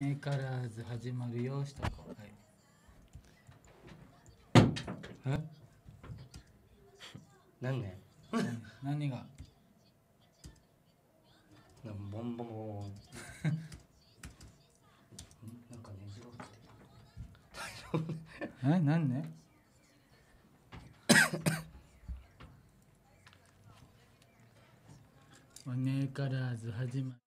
メーカラーズ始まるよ、した子。はい。え何ね 何がボンボンボンボン。なんかねじろって。大丈夫え何ねメーカラーズ始まる。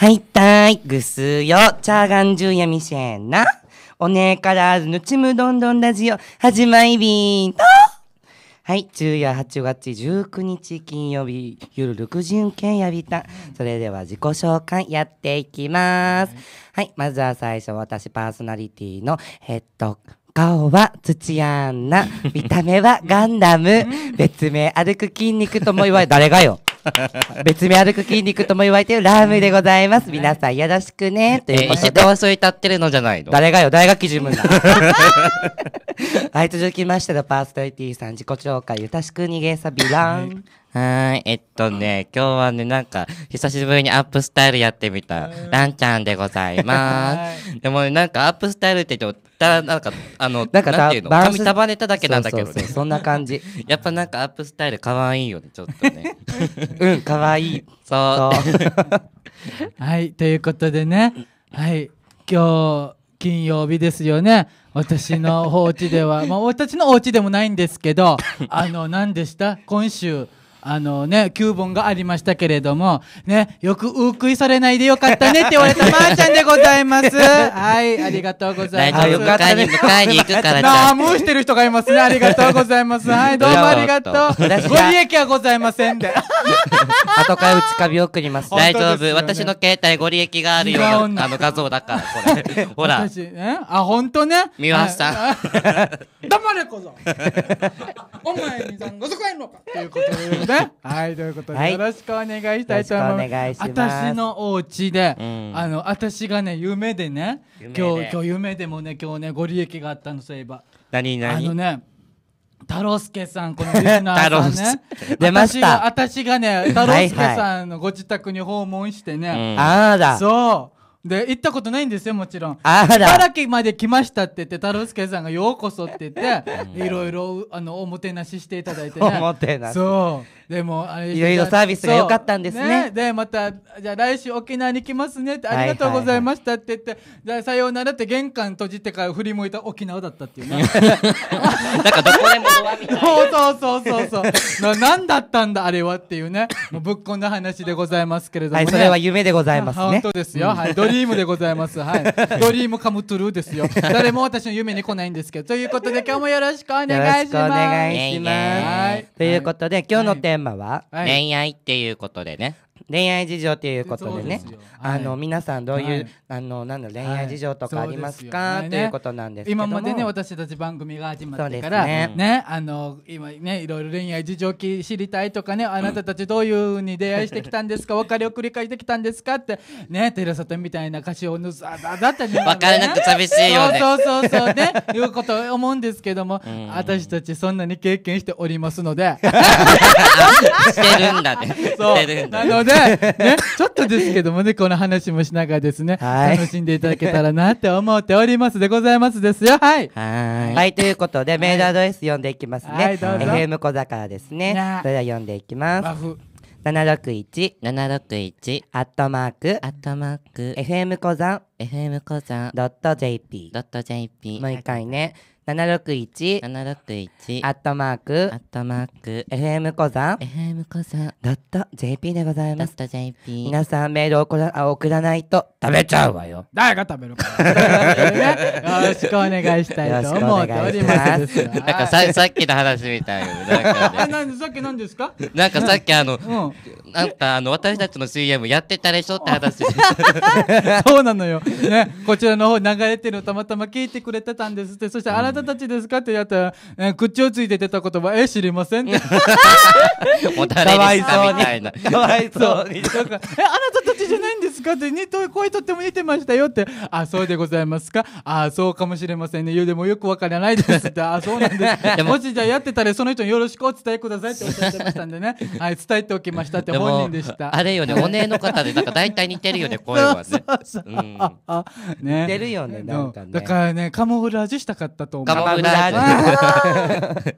はいたい、ぐすよ、チャーガンジュやみしえんな。おねえからずぬちむどんどんラジオ、始まいびーんと。はい、昼夜8月19日金曜日夜6時受験やびた。それでは自己紹介やっていきます。はい、まずは最初、私パーソナリティの、えっと、顔は土屋んな、見た目はガンダム、別名歩く筋肉とも言われ、誰がよ 別名歩く筋肉とも言われているラームでございます。皆さんよろしくね。ということで。石田はそうってるのじゃないの誰がよ、誰が基準むんだ。はい、続きましてのパーソナリティさん、自己紹介、ゆたしく逃げさびらん。はい、えっとね、今日はね、なんか、久しぶりにアップスタイルやってみた、ランちゃんでございます。でも、なんかアップスタイルって言って、だなんかあの なんかなんていうの髪束ねただけなんだけどねそんな感じ やっぱなんかアップスタイル可愛いよねちょっとね うん可愛いそうはいということでねはい今日金曜日ですよね私のお家ではまあ私のお家でもないんですけどあの何でした今週あのね、9本がありましたけれども、ね、よくうっくいされないでよかったねって言われたまーちゃんでございます。はい、ありがとうございます。大丈夫、迎えに、迎えに行くからなあ、もうしてる人がいますね。ありがとうございます。はい、どうもありがとう。ご利益はございませんで。後から打ちか送ります。大丈夫、私の携帯ご利益があるよあの画像だから、これ。ほら。あ、ほんとね。見ました。黙れこぞ。お前にさんごそこへんのか。ということで。ね。はい、ということで、よろしくお願いしたいと思います。私のお家で、あの、私がね、夢でね、今日、今日夢でもね、今日ね、ご利益があったの、そういえば。何何あのね、太郎助さん、このリスナーさんね。出ました私が。私がね、太郎助さんのご自宅に訪問してね。ああだ。そう。で、行ったことないんですよ、もちろん。あら。茨城まで来ましたって言って、太郎介さんがようこそって言って、いろいろ、あの、おもてなししていただいてね。おもてなし。そう。でも、あれ。いろいろサービスが良かったんですね、ね、で、また、じゃあ来週沖縄に来ますねって、ありがとうございましたって言って、じゃあさようならって玄関閉じてから振り向いた沖縄だったっていうね。なんかどこでもそうそうそうそうそう。な、なんだったんだ、あれはっていうね。もうぶっこんだ話でございますけれども、ね、はい、それは夢でございますね。本当ですよ。はい。リームでございます。はい。ドリームカムトゥルーですよ。誰も私の夢に来ないんですけど。ということで、今日もよろしくお願いします。よろしくお願いします。ということで、今日のテーマは、はい、恋愛っていうことでね。恋愛事情ていうことでね、あの皆さんどういう、あのなんだ恋愛事情とかありますかということなんです今までね私たち番組が始まってからねあの今ねいろいろ恋愛事情知りたいとかねあなたたちどういうふうに出会いしてきたんですか 別れを繰り返してきたんですかってねテレサとみたいな歌詞をぬずだったななく寂しいよそうそうそうね いうこと思うんですけども、私たちそんなに経験しておりますので。してるんだね。してるんだ。なので。ね、ちょっとですけどもね、この話もしながらですね、はい、楽しんでいただけたらなって思っておりますでございますですよ。はい。はいはい。ということで、メールアドレス読んでいきますね。はい、どうぞ。FM 小坂ですね。それでは読んでいきます。七六一七六一アットマークアットマーク FM 小山 FM 小山ドット JP ドット JP もう一回ね七六一七六一アットマークアットマーク FM 小山 FM 小山ドット JP でございますドット JP 皆さんメールを送ら送らないと食べちゃうわよ誰が食べるか よろしくお願いしたいと思っておりますなんかささっきの話みたいななんさっき何ですかなんかさっきあの、なんかあの私たちの CM やってたでしょって話 そうなのよねこちらの方流れてるたまたま聞いてくれてたんですってそしてあなたたちですかってやったら、えー、口をついて出た言葉、え、知りませんって。お たれにたかわいそうに。え、あなたたちじゃないんですかって、にと声とっても似てましたよって、あ、そうでございますか。あ、そうかもしれませんね。言うでもよくわからないですって、あ、そうなんです。もしじゃあやってたら、その人によろしくお伝えくださいっておっしゃってましたんでね。はい、伝えておきましたって本人でした。あれよね、お姉の方で、なんか大体似てるよね、声はね。ね似てるよね、なんかね。だからね、カモフラージュしたかったと思う。カモフラージ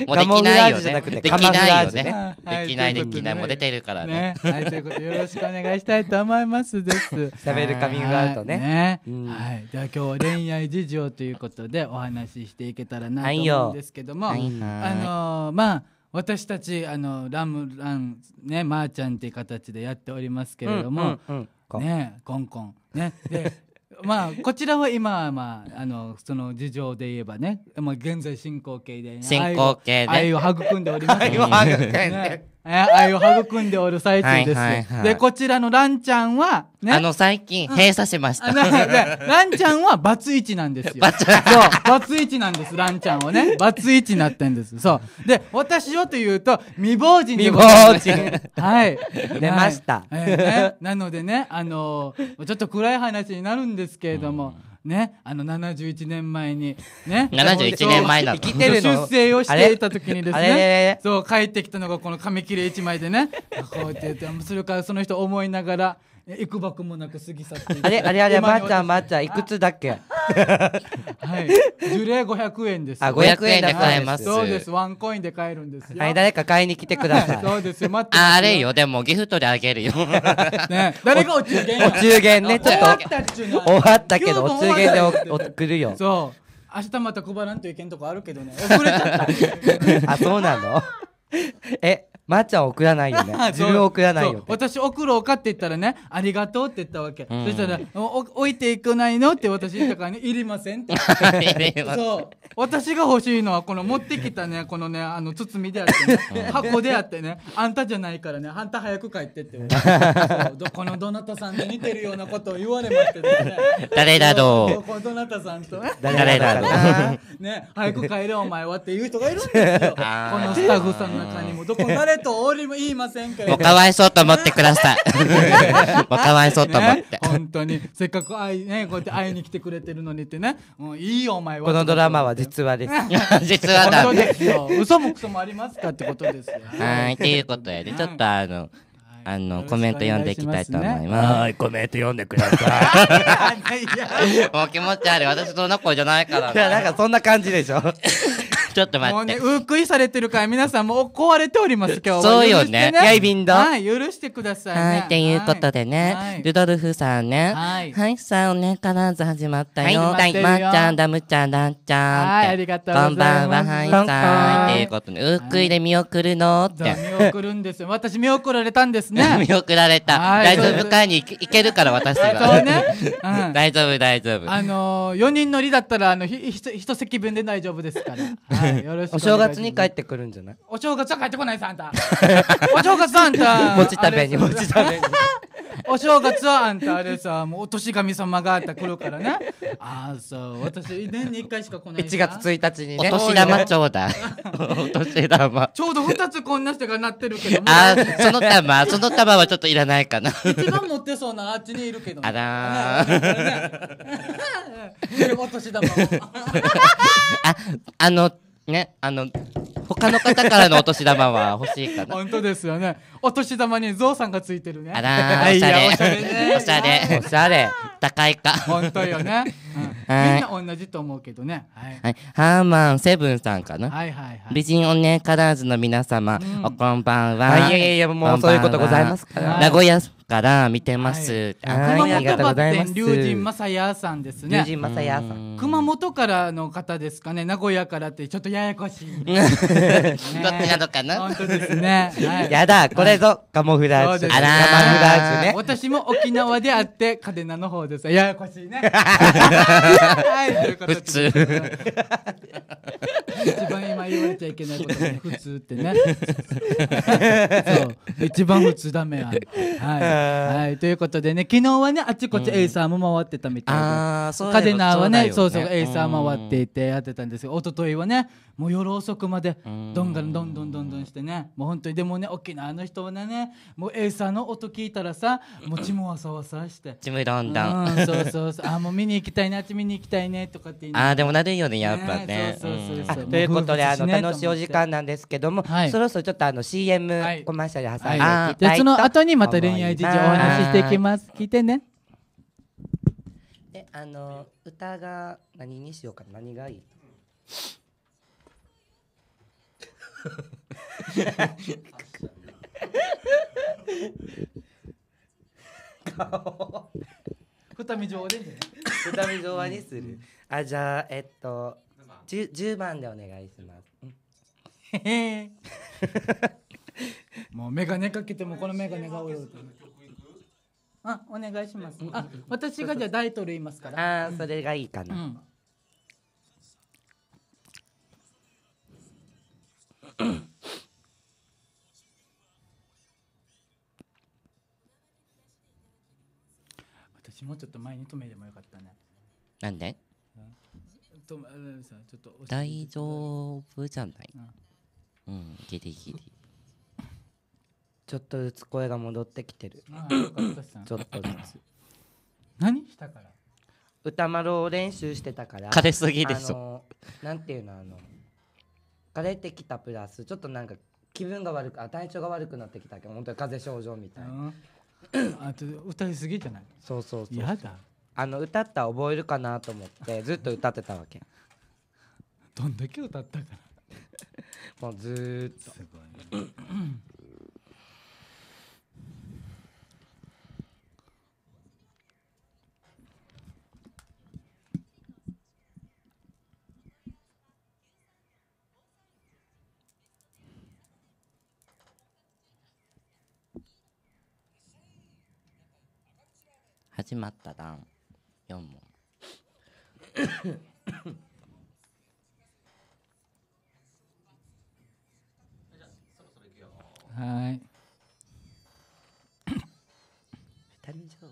ュ。もうできないよね。できないよね。できないできないも出てるからね。はいということでよろしくお願いしたいと思いますです。喋るカミングアウトね。はい。じゃあ今日恋愛事情ということでお話ししていけたらなと思うんですけども、あのまあ。私たちあのラムランねまー、あ、ちゃんっていう形でやっておりますけれども、ね香港ねでまあこちらは今まああのその事情で言えばね、まあ現在進行形で、ね、進行形で愛を育んでおります、ね。愛を育んで。愛を育んでおる最中です。で、こちらのランちゃんは、ね。あの、最近、閉鎖しました。ランちゃんは、バツイチなんですよ。バツそう、バツイチなんです、ランちゃんはね。バツイチになってんです。そう。で、私をというと、未亡人す。未亡人。はい。出ました。なのでね、あのちょっと暗い話になるんですけれども、ね、あの71年前に、ね、71 年前なの生きてるの出生をしていた時にですねそう帰ってきたのがこの紙切れ一枚でね こうやってそれからその人思いながらエくばくもなく過ぎ去ってあれあれあれまーちゃんまーちゃんいくつだっけはい樹齢500円ですあ五百円で買えますそうですワンコインで買えるんですよはい誰か買いに来てくださいそうですよ待ってああれよでもギフトであげるよね誰がお中元お中元ねちょっと終わったけどお中元でお送るよそう明日また配らんといけんとこあるけどね遅れちゃった あそうなの えまー、あ、ちゃん送らないよね 自分送らないよ私送ろうかって言ったらねありがとうって言ったわけ、うん、そしたら置いていくないのって私言ったからねいりませんって そう私が欲しいのはこの持ってきたねこのねあの包みであって、ね、箱であってねあんたじゃないからねあんた早く帰ってって このどなたさんに似てるようなことを言われましたね誰だどうどなたさんと誰だどうね早く帰れお前はっていう人がいるんですよこのスタッフさんの中にもどこ誰と俺も言いませんけど。もうかわいそうと思ってください。もうかわいそうと思って。本当に。せっかく会い、ね、こうやって会いに来てくれてるのにってね。もういいよ、お前は。このドラマは実話です。実話だ。本当ですよ。嘘もクソもありますかってことですよ。はい、っていうことやで、ちょっとあの、あの、コメント読んでいきたいと思います。はい、コメント読んでください。も う気持ち悪い。私その子じゃないから。いや、なんかそんな感じでしょ。ちょっと待って。もうね、うっくいされてるから皆さんもう壊れております、今日は。そうよね。やいびんだ。はい、許してください、ね。はい、ということでね、はい、ルドルフさんね。はい。はい、さんね、必ず始まったよ。はい、まっちゃん、ダムちゃん、ダンちゃん。はい、ありがとうこんばんは、はいさん。っていうことで、うっくいで見送るのって。見送るんですよ。私見送られたんですね。見送られた。大丈夫かに行けるから、私は。そうね。大丈夫、大丈夫。あの、4人乗りだったら、あの、ひ、ひと席分で大丈夫ですから。お正月に帰ってくるんじゃないお正月は帰ってこないさあんた お正月はあんた餅食べに食べに お正月はあんたあれさもうお年神様があった頃からねああそう私年に1回しか来ない1月1日にねお年玉ちょうだいお年玉ちょうど2つこんな人がなってるけどああその玉その玉はちょっといらないかな一番持ってそうなあっちにいるけど、あら お年玉ああのねあの他の方からのお年玉は欲しいかな。本当ですよね。お年玉にゾウさんがついてるね。あらー、おしゃれ。おしゃれおしゃれ。高いか。本当よね。うん、みんな同じと思うけどね。はい。はい、ハーマンセブンさんかな。はいはいはい。美人おねカラーズの皆様、うん、おこんばんは。いやいやいや、もうそういうことございますから。名古屋から見てます。はい、ありがと龍神正也さんですね。龍神也さん。熊本からの方ですかね。名古屋からってちょっとややこしい。どっちなのかな。本当ですね。やだ、これぞカモフラージュ。あら、カモフラージュね。私も沖縄であってカデナの方です。ややこしいね。はい、普通。一番今言われちゃいけないこと普通ってね。そう、一番普通ダメや。はい。はい、ということでね昨日はねあちこちエイサーも回ってたみたいで、うん、カデナーはね、そうそうエイサー回っていてやってたんですけど一昨日はねもう夜遅くまでどんがんどんどんどんどんしてねもう本当にでもね沖縄の人はねもうエイサーの音聞いたらさもう血もわさわさしてちむどんどん、うん、そうそうそうあもう見に行きたいなっち見に行きたいねとかってああでもなるよねやっぱねということであの楽しいお時間なんですけども、はい、そろそろちょっとあの CM、はい、コマーシャル挟んで、でその後にまた恋愛事情お話ししていきます聞いてねであの歌が何にしようか何がいい顔二見でね二見はにする、うん、あじゃあえっと十10番でお願いします、うん、もう眼鏡かけてもこの眼鏡があお願いします、うん、あ私がじゃあ大統領いますからあそれがいいかな、もうちょっと前に止めでもよかったねなんで、うん、とさちょっと大丈夫じゃない、うん、うん、ギリギリちょっとずつ声が戻ってきてるちょっとずつ何したから歌丸を練習してたから枯れすぎでしょなんていうのあの枯れてきたプラスちょっとなんか気分が悪くあ体調が悪くなってきたけど本当に風邪症状みたいな、うんあと歌いすぎじゃないそうそうそうやだあの歌ったら覚えるかなと思って ずっと歌ってたわけどんだけ歌ったかな もうずっとすごい、ね始まった段四問はい誕生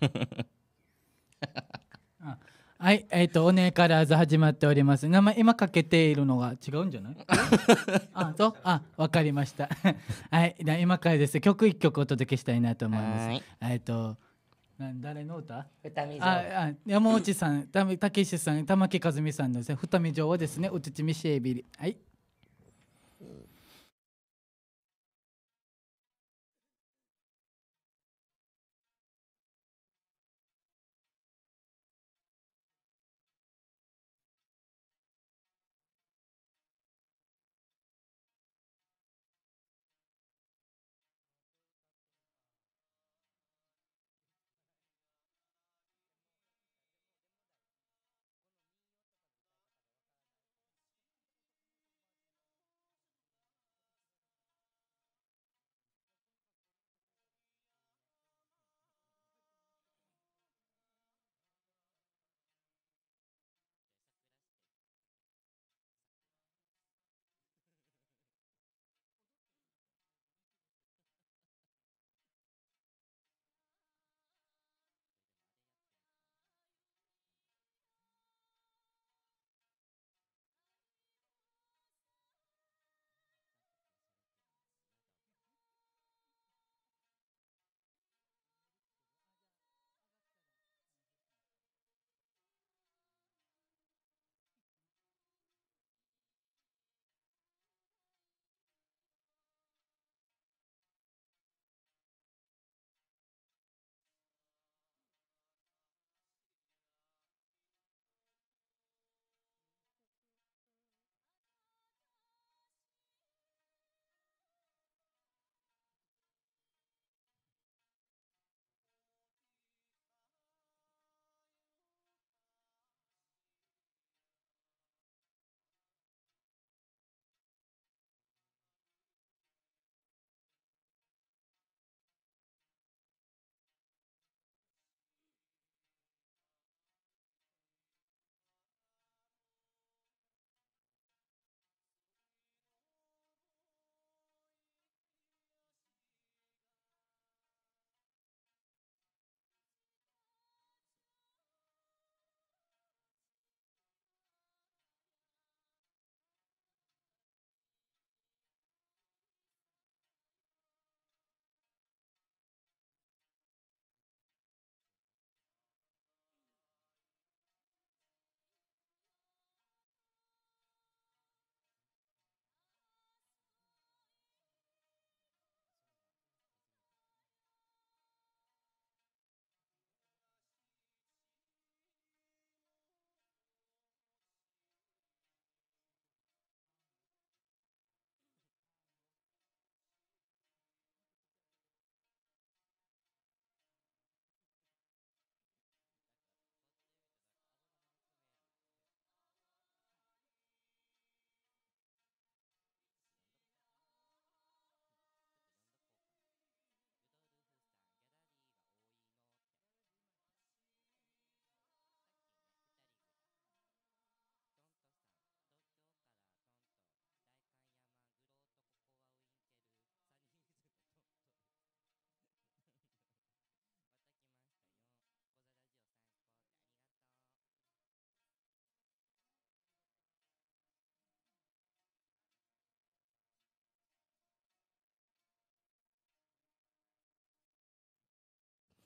ははい、えっ、ー、と、おねからず始まっております。名前、今かけているのが違うんじゃない あ、そうあ、わかりました。はい、今からです。曲一曲お届けしたいなと思います。えっと、誰の歌あ山内さん、たけしさん、玉木和美さんのですね、二見城はですね、おつちみしえびり。はい。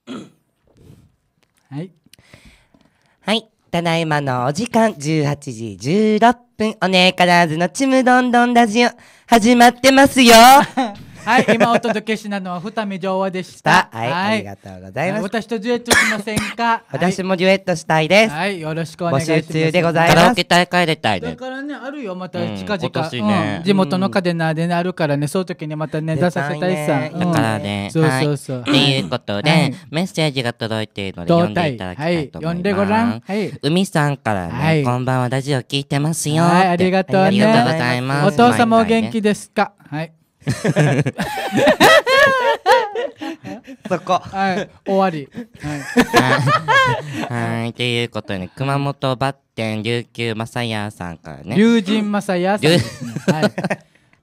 はい。はい。ただいまのお時間、18時16分、おねえからずのちむどんどんラジオ、始まってますよ はい、今お届けしなのは二ょ上和でした。はい、ありがとうございます。私とデュエットしませんか。私もデュエットしたいです。はい、よろしくお願いします。でございます。カラオケ大会でたいだからね、あるよ、また近々。地元のカデナでね、あるからね、そういう時にまたね、出させたいさ。だからね。そうそうそう。っていうことで、メッセージが届いているので、読んでいただきたいと思います。読んでごらん。海さんからね、こんばんは、ラジオ聞いてますよ。はい、ありがとうありがとうございます。お父様お元気ですか。はい。そこ。はい、終わり。はい。はい、ということで、熊本バッテン琉球マサヤさんからね。龍神マサヤさん、はい。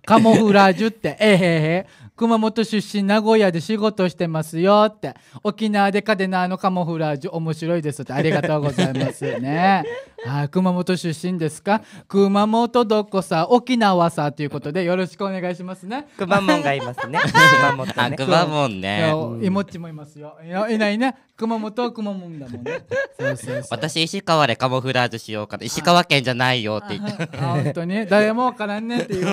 カモフラージュって、えへへ。熊本出身名古屋で仕事してますよって沖縄でカデナーのカモフラージュ面白いですってありがとうございますねはい 熊本出身ですか熊本どこさ沖縄さということでよろしくお願いしますね熊本がいますね 熊本ね熊本ねいもっちもいますよいないね熊本熊本だもんねそうそう私石川でカモフラージュしようかな石川県じゃないよって言って 本当に誰もわからんねっていう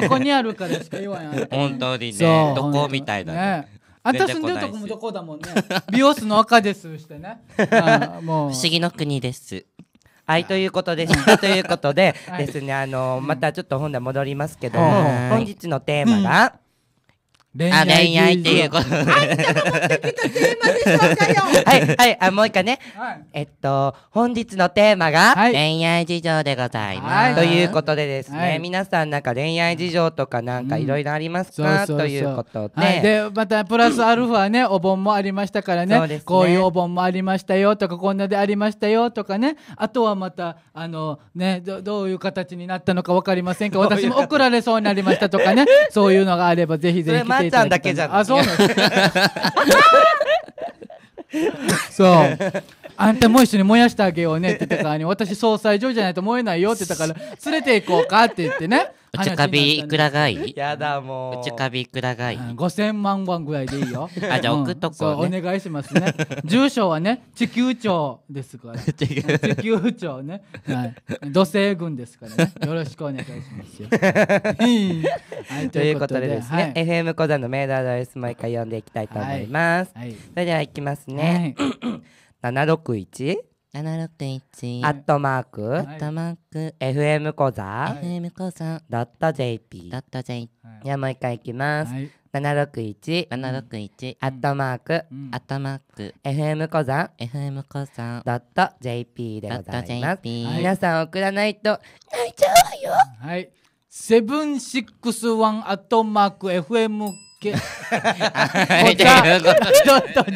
どこにあるかでしか言わんやん本当にねどこみたいだねあんたとこもどこだもんね美容室の赤ですしてねもう不思議の国ですはい、ということです。ということで、ですね、あの、またちょっと本題戻りますけども、本日のテーマが、恋愛恋愛っていうことで。はい、はい、あ、もう一回ね。はい、えっと、本日のテーマが、恋愛事情でございます。ということでですね、はい、皆さんなんか恋愛事情とかなんかいろいろありますか、ということで、で、またプラスアルファね、お盆もありましたからね、ねこういうお盆もありましたよとか、こんなでありましたよとかね、あとはまた、あの、ね、どどういう形になったのかわかりませんか、私も送られそうになりましたとかね、そういうのがあればぜひぜひ。ていただきたい。あんだけじゃあ、そうなん そう。あんたも一緒に燃やしてあげようねって言ったからに、私総裁上じゃないと燃えないよって言ったから、連れて行こうかって言ってね。うちかびいくらがいいやだもう。お茶カいくらがいい ?5000 万番ぐらいでいいよ。あ、じゃあ送っとこう、お願いしますね。住所はね、地球庁ですから。地球庁ね。土星群ですからね。よろしくお願いしますよ。はい、ということでですね、はい、FM 講座のメールアドレス毎回読んでいきたいと思います。それではいきますね。761 7 6一。アットマーク、アットマーク FM 講座 FM 講座ドット JP ドット J じゃあもう一回いきます、七六一。761アットマーク、アットマーク FM 講座 FM 講座ドット JP でございます皆さん送らないと泣いちゃうわよはい。セブンシックスワンアットマーク FM け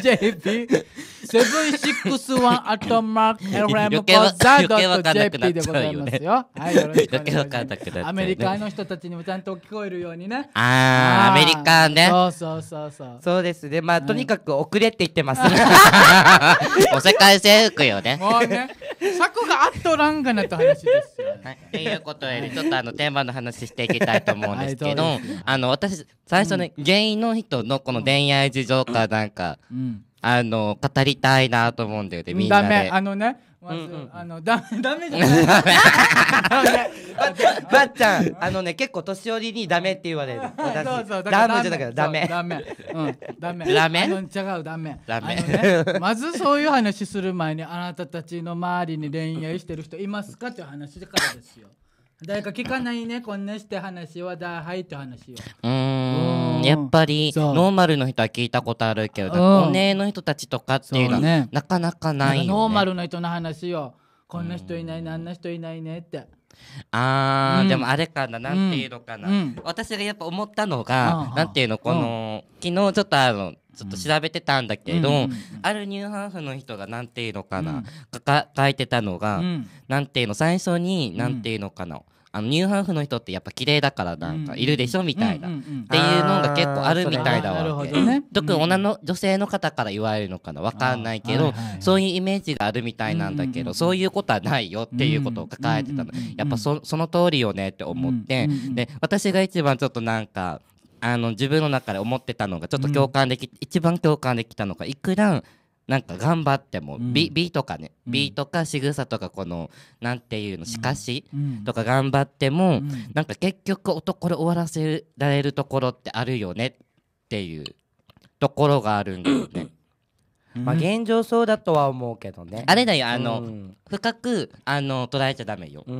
.jp 761アットマーク LMPOZA.jp でございますよ。はい、よろしくお願いアメリカの人たちにもちゃんと聞こえるようにね。ああ、アメリカね。そうそうそうそう。そうですね。まあ、とにかく遅れって言ってます。お世界征服よね。もうね、策があっとらんがなと話ですよ、はい、っていうことより、ちょっとあの、テーマの話していきたいと思うんですけど、あの、私、最初ね、現全員の人のこの恋愛事情かなんか、うん、あの語りたいなと思うんだよねみんなで。あのねまず、うんうん、あのダメダメじゃない。ばっちゃんあのね結構年寄りにダメって言われる。そうそうダメじゃなくてダメ。ダメ。うん、ダメ。ダメ。違うダメ。ダメ、ね。まずそういう話する前にあなたたちの周りに恋愛してる人いますかっていう話からですよ。誰か聞かないねこんなして話はだはいって話よ。うん。やっぱりノーマルの人は聞いたことあるけど、お姉の人たちとかっていうのはなかなかないよ、ね、ノーマルの人の話よこんな人いないね、あんな人いないねってあー、うん、でもあれかな、なんていうのかな、うん、私がやっぱ思ったのが、うん、なんていうの、この、昨日ちょっとあの、ちょっと調べてたんだけど、あるニューハーフの人がなんていうのかな、かか書いてたのが、なんていうの、最初に、なんていうのかな、あのニューハーフの人ってやっぱ綺麗だからなんかいるでしょみたいな、っていうのが結構あるみたいだわけ、ね、特に女の女性の方から言われるのかな分かんないけど、そういうイメージがあるみたいなんだけど、そういうことはないよっていうことを抱えてたの、やっぱそその通りよねって思って、で私が一番ちょっとなんかあの自分の中で思ってたのがちょっと共感でき、うん、一番共感できたのがいくらなんか頑張っても、うん、とかね、うん、とか仕草とかこのなんていうのしかし、うん、とか頑張っても、うん、なんか結局男で終わらせられるところってあるよねっていうところがあるんだよね。まあ現状そうだとは思うけどね。あれだよあの、深くあの捉えちゃダメよ。あ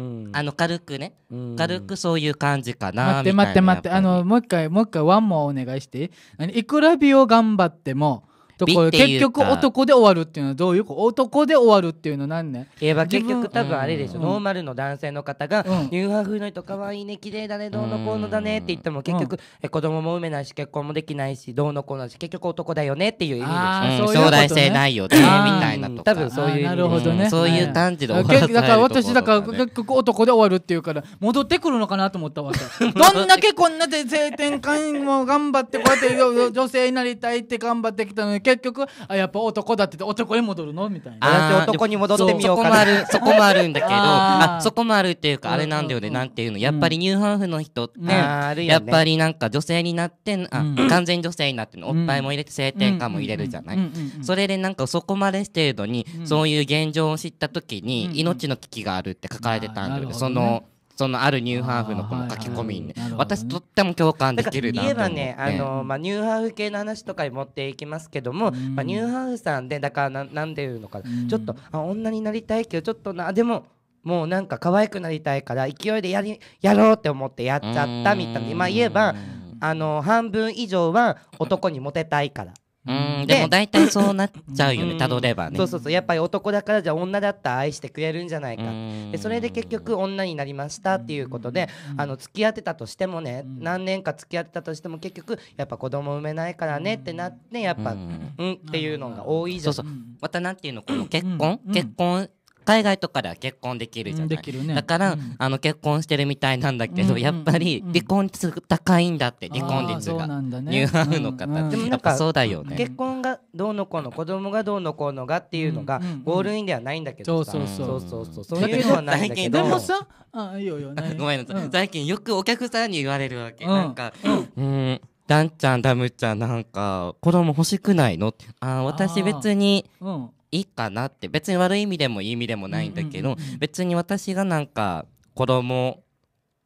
の軽くね、軽くそういう感じかな待って待って待ってあのもう一回もう一回ワンもお願いして。いくら美を頑張ってもとこ結局男で終わるっていうのはどういう男で終わるっていうのは何ねいえば結局多分あれでしょ、うノーマルの男性の方が「ニューハーフの人可愛いね綺麗だねどうのこうのだね」って言っても結局、え子供も産めないし結婚もできないしどうのこうのし結局男だよねっていう意味でしょ、将来性ないよねみたいなと多分そういうなるほどね、そういう感じで終わる、だから私だから結局男で終わるっていうから戻ってくるのかなと思ったわけ どんだけこんなで性転換も頑張ってこうやって女性になりたいって頑張ってきたのに結局あやっぱ男だってて男に戻るのみたいなあ男に戻ってみようかなそこもあるんだけど あそこもあるっていうかあれなんだよね、なんていうのやっぱりニューハーフの人って、やっぱりなんか女性になってあ、完全女性になっておっぱいも入れて性転換も入れるじゃない、それでなんかそこまで程度に、そういう現状を知った時に、命の危機があるって書かれてたんだよね、その。そのあるニューハーフのこの書き込みに、ね、私とっても共感できるなと思って。言えばねあの、まあ、ニューハーフ系の話とかに持っていきますけども、まあ、ニューハーフさんでだからななんで言うのかちょっとあ女になりたいけどちょっとなでも。もうなんか可愛くなりたいから勢いでやりやろうって思ってやっちゃったみたいな今言えばあの半分以上は男にモテたいからうんでも大体そうなっちゃうよねたどればねそうそうそうやっぱり男だからじゃあ女だったら愛してくれるんじゃないかでそれで結局女になりましたっていうことであの付き合ってたとしてもね何年か付き合ってたとしても結局やっぱ子供産めないからねってなってやっぱうんっていうのが多いじゃんそうそうまたなんていうのこの結婚結婚海外とかでは結婚できるじゃない、うんね、だから、うん、あの結婚してるみたいなんだけど、うんやっぱり離婚率高いんだって離婚率が、ね、ニューハーフの方、うんうん、でもなそうだよね結婚がどうのこうの子供がどうのこうのがっていうのがゴールインではないんだけどそうそうそうそうそういうのはないんだけどでもさあいいよいいよごめんなさい、最近よくお客さんに言われるわけ、なんかうんダンちゃんダムちゃんなんか子供欲しくないのあ私別に、うんいいかなって別に悪い意味でもいい意味でもないんだけど、別に私がなんか子供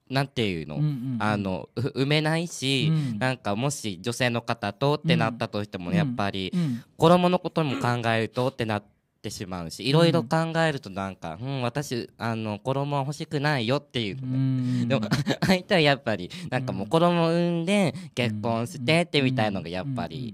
なんていうの,、あの埋めないし、うん、なんかもし女性の方とってなったとしても、やっぱり、うん子供のことも考えるとってなってしまうしいろいろ考えるとなんか、うん、うん、私あの子供は欲しくないよっていうので、でも 相手はやっぱりなんかもう子供産んで結婚してってみたいのがやっぱり。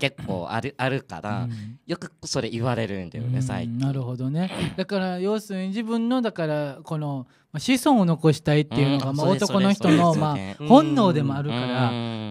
結構あるあるから、よくそれ言われるんだよね最近。なるほどねだから要するに自分のだからこのまあ、子孫を残したいっていうのが、まあ、男の人の、まあ、本能でもあるか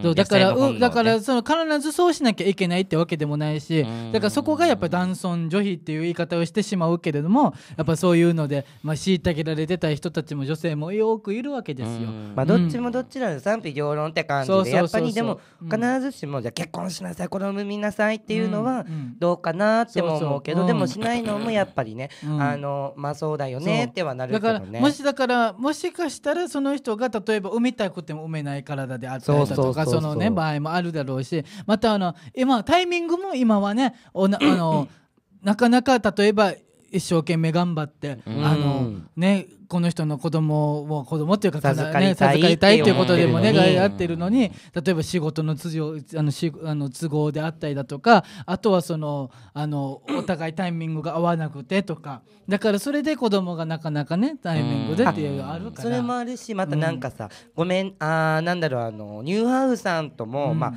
ら、うだからうだからその必ずそうしなきゃいけないってわけでもないしだからそこがやっぱ男尊女卑っていう言い方をしてしまうけれどもやっぱそういうので、まあ、虐げられてた人たちも女性も多くいるわけですよ。まあ、どっちもどっちなの賛否両論って感じでやっぱりでも必ずしもじゃ結婚しなさい子供産みなさいっていうのはどうかなっても思うけどでもしないのもやっぱりね、あのまあそうだよねってはなるけどね。だからもしかしたらその人が例えば産みたくても産めない体であったりだとかそのね場合もあるだろうしまたあの今タイミングも今はねおなあの なかなか例えば一生懸命頑張って、うん、あのねこの人の子供を子供っていうか授か,、ね、授かりたいっていうことでもねがやってるのに例えば仕事の都合あのしあの都合であったりだとかあとはそのあのお互いタイミングが合わなくてとかだからそれで子供がなかなかねタイミングでっていうのあるから、それもあるしまたなんかさ、うん、ごめんあなんだろうあのニューハーフさんとも、まあ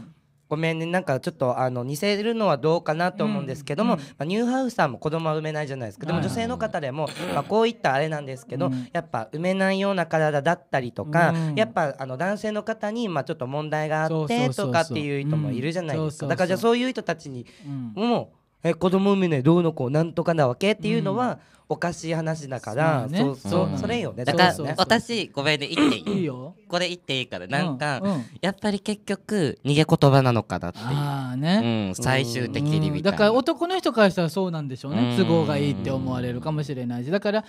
ごめんねなんかちょっとあの似せるのはどうかなと思うんですけども、うんうん、まあ、ニューハウスさんも子供は産めないじゃないですかでも女性の方でも、まあ、こういったあれなんですけど、やっぱ産めないような体だったりとか、やっぱあの男性の方に、まあ、ちょっと問題があってとかっていう人もいるじゃないですかだからじゃあそういう人たちにも、え子供産みねどうのこうなんとかなわけっていうのは、おかしい話だからそう,、そうそれよねだから私ごめんね言っていいよこれ言っていいからなんか、やっぱり結局逃げ言葉なのかなっていうあ、ね最終的にだから男の人からしたらそうなんでしょうね都合がいいって思われるかもしれないしだから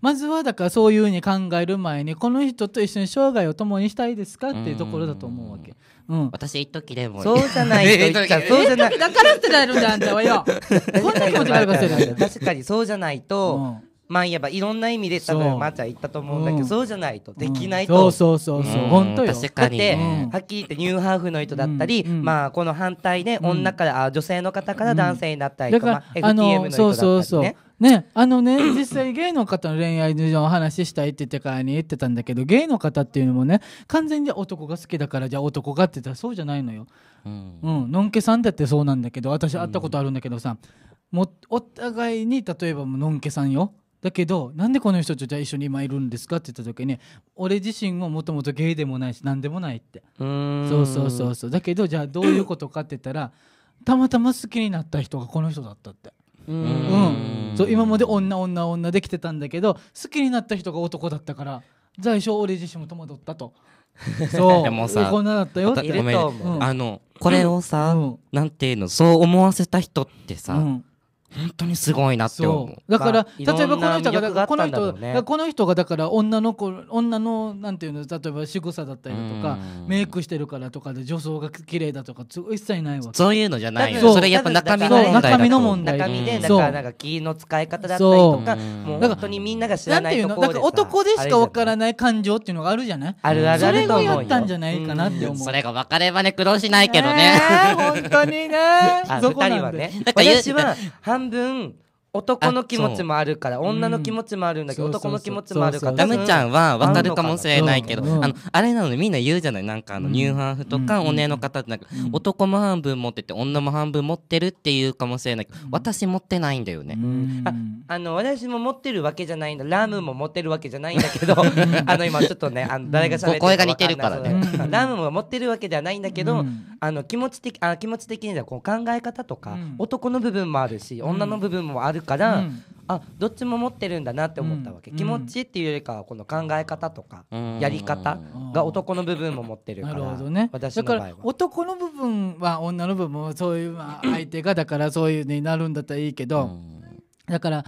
まずはだからそういうふうに考える前にこの人と一緒に生涯を共にしたいですかっていうところだと思うわけ。うん、私一時でもそうじゃないと言っちゃ そうじゃないだからってらるんだあんたはよこんな気持ちがあれば捨てられる確かにそうじゃないと、まあ言えばいろんな意味で多分まーちゃん言ったと思うんだけど、そうじゃないとできないと、そうそうそうそう本当よ確かに、はっきり言ってニューハーフの人だったり、まあこの反対で女から、あ女性の方から男性になったりとか、FTM の人だったりねそうそうそうね、あのね、実際ゲイの方の恋愛事情お話ししたいって言ってからに言ってたんだけど、ゲイの方っていうのもね、完全に男が好きだからじゃあ男がって言ったらそうじゃないのよ。うん、うん、のんけさんだってそうなんだけど、私会ったことあるんだけどさ、うん、もお互いに例えばのんけさんよ。だけどなんでこの人とじゃあ一緒に今いるんですかって言った時に俺自身ももともとゲイでもないし何でもないってそうそうそうそうだけどじゃあどういうことかって言ったらたまたま好きになった人がこの人だったってうんそう今まで女女女できてたんだけど好きになった人が男だったから最初俺自身も戸惑ったと。そうでもさこんなだったよってごめん、うん、あのこれをさ、うん、なんていうのそう思わせた人ってさ、うん本当にすごいなって思うだから、まあ、例えばこの人が、この人この人がだから女の子女のなんていうの例えば仕草だったりとかメイクしてるからとかで女装が綺麗だとか一切ないわけそういうのじゃないよそれやっぱ中身の問題中身の問題中身でだからなんか気の使い方だったりとかもう本当にみんなが知らないところで男でしかわからない感情っていうのがあるじゃないあるあるそれがやったんじゃないかなって思うそれが分かればね苦労しないけどね本当にね そこなんで私は 계란 등男の気持ちもあるから女の気持ちもあるんだけど、男の気持ちもあるからラムちゃんは分かるかもしれないけど、あのあれなのでみんな言うじゃないなんかあのーハーフとかお姉の方ってなんか男も半分持ってて女も半分持ってるっていうかもしれないけど私持ってないんだよねあの私も持ってるわけじゃないんだラムも持ってるわけじゃないんだけど あの今ちょっとねあの誰が喋ってるか声が似てるからねラムも持ってるわけではないんだけどあの気持ち的あ気持ち的にはこう考え方とか男の部分もあるし女の部分もあるるから、うん、あどっちも持ってるんだなって思ったわけ、うん、気持ちっていうよりかはこの考え方とかやり方が男の部分も持ってるから、ね、私の場合はだから男の部分は女の部分もそういう相手がだからそういうになるんだったらいいけど、だから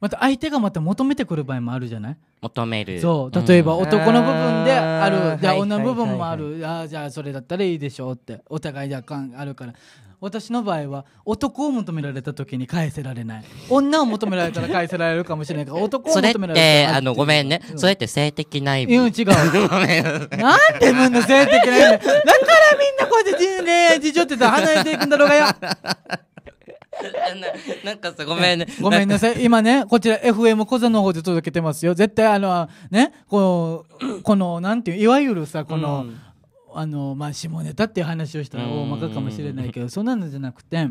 また相手がまた求めてくる場合もあるじゃない求めるそう例えば男の部分である、うん、じゃあ女の部分もある、あじゃあそれだったらいいでしょうってお互いじゃあかんあるから私の場合は男を求められた時に返せられない女を求められたら返せられるかもしれないから 男を求められたらそれってあのごめんね、うん、それって性的な意味うん違う なんでみんな性的な意 だからみんなこうやって恋愛事情ってさ離れていくんだろうがよななんかさごめんねごめんなさい今ねこちら FM 小座の方で届けてますよ絶対あのねこのこのなんていういわゆるさこの、うんあのまあ、下ネタっていう話をしたら大まかかもしれないけどそんなのじゃなくて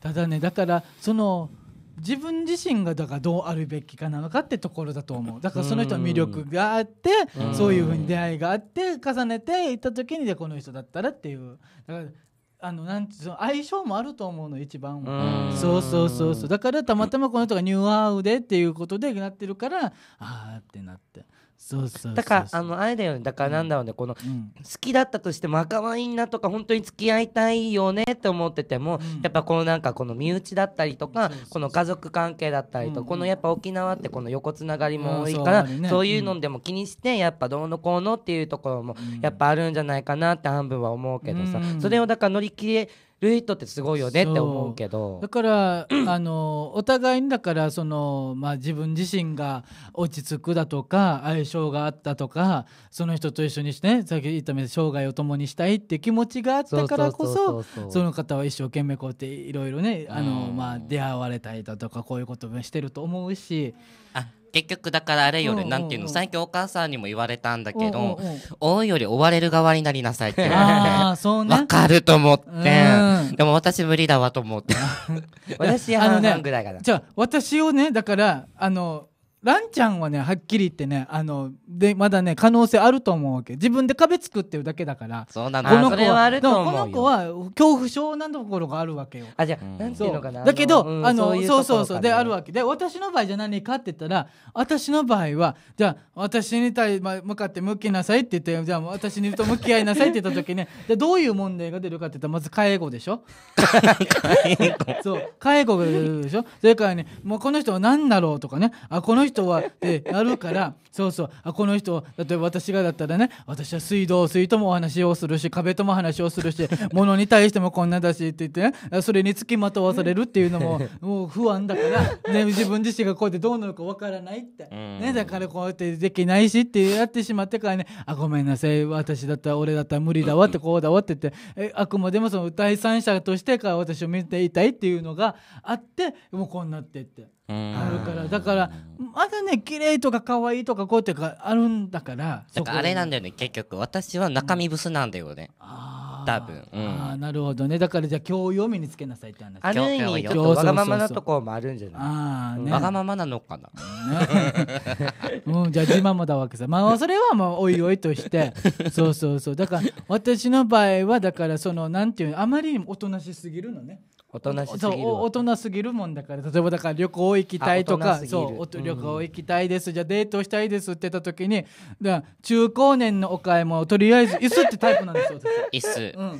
ただねだからその自分自身がだからどうあるべきかなのかってところだと思うだからその人の魅力があってそういうふうに出会いがあって重ねていった時にでこの人だったらっていうだからあのなんその相性もあると思うの一番そうそうそうそうだからたまたまこの人がニューアーでっていうことでなってるからああってなって。そうそうだからあのあれだよねだからなんだろうね、うん、この、うん、好きだったとしても赤ワインなとか本当に付き合いたいよねって思ってても、うん、やっぱこのなんかこの身内だったりとかこの家族関係だったりと、このやっぱ沖縄ってこの横つながりも多いから、ね、そういうのでも気にしてやっぱどうのこうのっていうところもやっぱあるんじゃないかなって半分は思うけどさ、それをだから乗り切れルイットってすごいよねって思うけどだから あのお互いにだからその、まあ、自分自身が落ち着くだとか相性があったとかその人と一緒にして、さっき言ったみたいに生涯を共にしたいって気持ちがあったからこそその方は一生懸命こうやっていろいろねあの、まあ、出会われたりだとかこういうこともしてると思うし。あ結局だからあれより、なんていうの最近お母さんにも言われたんだけど、追うより追われる側になりなさいって言われてわかると思ってでも私無理だわと思って 私半分ぐらいかな じゃあ私をねだからあのランちゃんはねはっきり言ってねあのでまだね可能性あると思うわけ自分で壁作ってるだけだからそうなこの子はでこの子は恐怖症なところがあるわけよあじゃあ、うん、なんていうのかなだけど、うん、あのそうそうそうであるわけで私の場合じゃ何かって言ったら私の場合はじゃあ私に対、ま、向かって向きなさいって言ってじゃあ私にと向き合いなさいって言った時ねで どういう問題が出るかって言ったらまず介護でしょ 介護そう介護が出るでしょそれからねもうこの人は何だろうとかねあこの人人はってるからそうそうあこの人例えば私がだったらね私は水道水ともお話をするし壁とも話をするし物に対してもこんなだしって言って、ね、それにつきまとわされるっていうのももう不安だから、ね、自分自身がこうやってどうなるかわからないって、ね、だからこうやってできないしってやってしまってからねあごめんなさい私だったら俺だったら無理だわってこうだわって言ってえあくまでもその第三者としてから私を見ていたいっていうのがあってもうこうなってって。あるからだからまだね綺麗とか可愛いとかこうやってあるんだからだからあれなんだよね結局私は中身ブスなんだよね、多分、うん、ああなるほどねだからじゃあ教養を身につけなさいって話ある意味ちょっとわがままなところもあるんじゃないあ、ね、わがままなのかな、うん、じゃあ自慢もだわけさまあそれはまあおいおいとして そうそうそうだから私の場合はだからそのなんていうあまりにもおとなしすぎるのねおとなしすぎるおとなすぎるもんだから例えばだから旅行行きたいとかそう旅行行きたいです、うん、じゃあデートしたいですって言った時にだ中高年のお買い物とりあえず椅子ってタイプなんですよ椅子わ、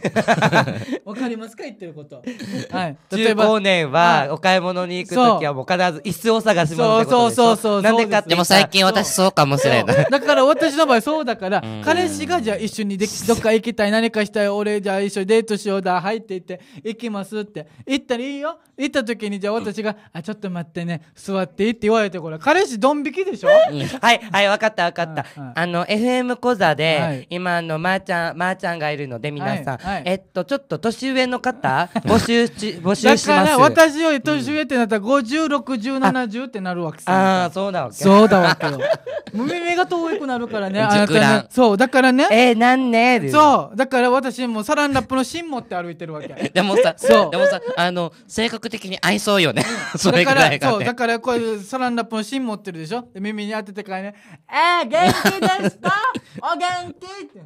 うん、かりますか言ってること、はい、例えば中高年はお買い物に行く時はもう必ず椅子を探すってことでしょそうそうそうなんでかでも最近私そうかもしれないだから私の場合そうだから彼氏がじゃあ一緒にできどっか行きたい何かしたい俺じゃあ一緒にデートしようだ入っていって行きますって行ったらいいよ行った時にじゃあ私が「あちょっと待ってね座っていい」って言われてこれ彼氏ドン引きでしょ、うん、はいはい分かった分かった、はいはい、あの FM 講座で、はい、今のまー、ちゃんまー、あ、ちゃんがいるので皆さん、はいはい、えっとちょっと年上の方募集し 募集しますだから私より年上ってなったら506070ってなるわけさああそうだわけそうだわけよ 耳が遠くなるからねあなたそうだからねえー、なんねそうだから私もサランラップの芯持って歩いてるわけ でもさそうでもさあの性格的に合いそうよね それぐらいが、そうだからこういうサランラップの芯持ってるでしょ耳に当ててからね「えー、元気ですか お元気」って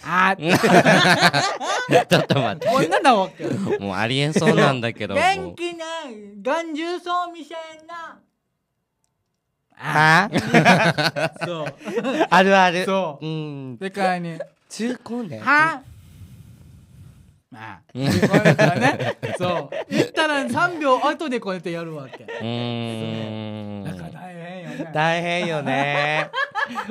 あちょっと待って。こなわけ。もうありえそうなんだけど。元気な、頑中そう見せんな。ああそう。あるある。そう。うん。でかいね。中高年。はあああね、そう言ったら3秒後でこうやってやるわけうん、ね、大変よね大変よね